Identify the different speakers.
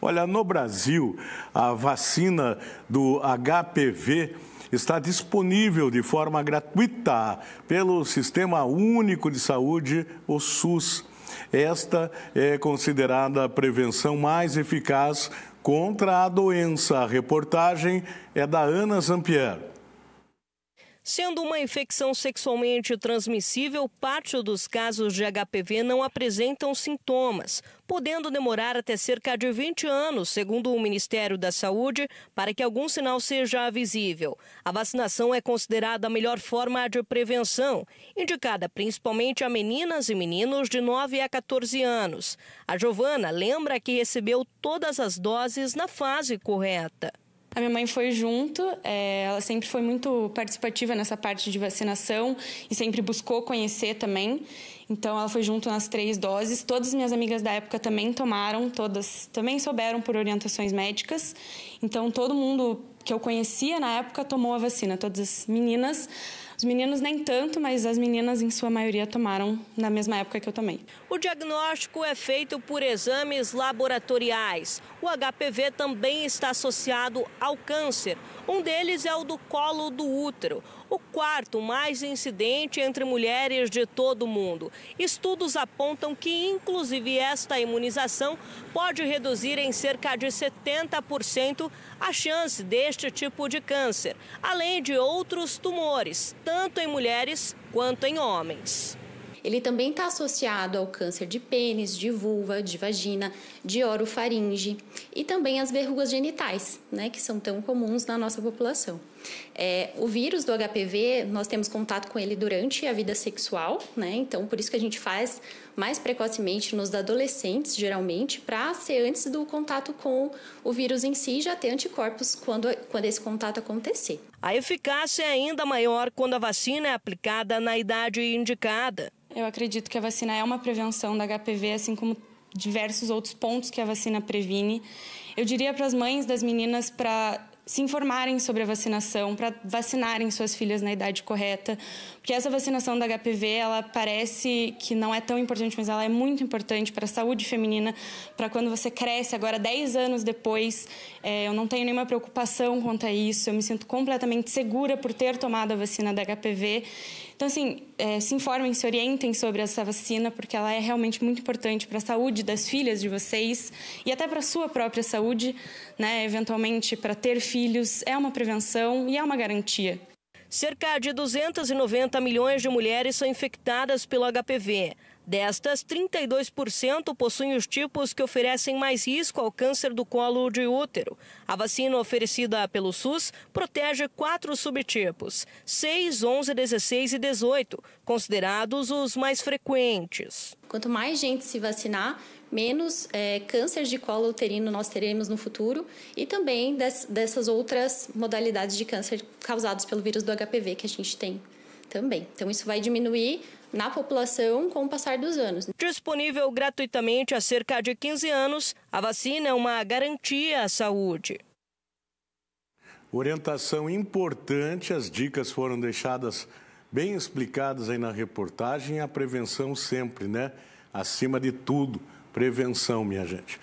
Speaker 1: Olha, no Brasil, a vacina do HPV está disponível de forma gratuita pelo Sistema Único de Saúde, o SUS. Esta é considerada a prevenção mais eficaz contra a doença. A reportagem é da Ana Zampier.
Speaker 2: Sendo uma infecção sexualmente transmissível, parte dos casos de HPV não apresentam sintomas, podendo demorar até cerca de 20 anos, segundo o Ministério da Saúde, para que algum sinal seja visível. A vacinação é considerada a melhor forma de prevenção, indicada principalmente a meninas e meninos de 9 a 14 anos. A Giovana lembra que recebeu todas as doses na fase correta. A minha mãe foi junto, é, ela sempre
Speaker 3: foi muito participativa nessa parte de vacinação e sempre buscou conhecer também. Então ela foi junto nas três doses. Todas minhas amigas da época também tomaram, todas também souberam por orientações médicas. Então todo mundo que eu conhecia na época tomou a vacina, todas as meninas. Os meninos nem tanto, mas as meninas, em sua maioria, tomaram na mesma época que eu tomei.
Speaker 2: O diagnóstico é feito por exames laboratoriais. O HPV também está associado ao câncer. Um deles é o do colo do útero, o quarto mais incidente entre mulheres de todo o mundo. Estudos apontam que, inclusive, esta imunização pode reduzir em cerca de 70% a chance deste tipo de câncer, além de outros tumores tanto em mulheres quanto em homens. Ele
Speaker 4: também está associado ao câncer de pênis, de vulva, de vagina, de orofaringe e também às verrugas genitais, né, que são tão comuns na nossa população. É, o vírus do HPV, nós temos contato com ele durante a vida sexual, né? Então, por isso que a gente faz mais precocemente nos adolescentes, geralmente, para ser antes do contato com o vírus em si já ter anticorpos quando, quando esse contato acontecer.
Speaker 2: A eficácia é ainda maior quando a vacina é aplicada na idade indicada. Eu acredito
Speaker 3: que a vacina é uma prevenção da HPV, assim como diversos outros pontos que a vacina previne. Eu diria para as mães das meninas para se informarem sobre a vacinação, para vacinarem suas filhas na idade correta, porque essa vacinação da HPV, ela parece que não é tão importante, mas ela é muito importante para a saúde feminina, para quando você cresce, agora 10 anos depois, é, eu não tenho nenhuma preocupação quanto a isso, eu me sinto completamente segura por ter tomado a vacina da HPV então, assim, é, se informem, se orientem sobre essa vacina, porque ela é realmente muito importante para a saúde das filhas de vocês e até para a sua própria saúde, né? Eventualmente, para ter filhos, é uma prevenção e é uma garantia
Speaker 2: Cerca de 290 milhões de mulheres são infectadas pelo HPV. Destas, 32% possuem os tipos que oferecem mais risco ao câncer do colo de útero. A vacina oferecida pelo SUS protege quatro subtipos: 6, 11, 16 e 18, considerados os mais frequentes. Quanto mais gente se vacinar, menos é, câncer de colo uterino
Speaker 4: nós teremos no futuro e também des, dessas outras modalidades de câncer causados pelo vírus do HPV que a gente tem também. Então, isso vai diminuir na população com
Speaker 2: o passar dos anos. Disponível gratuitamente há cerca de 15 anos, a vacina é uma garantia à saúde.
Speaker 1: Orientação importante, as dicas foram deixadas bem explicadas aí na reportagem, a prevenção sempre, né? Acima de tudo. Prevenção, minha gente.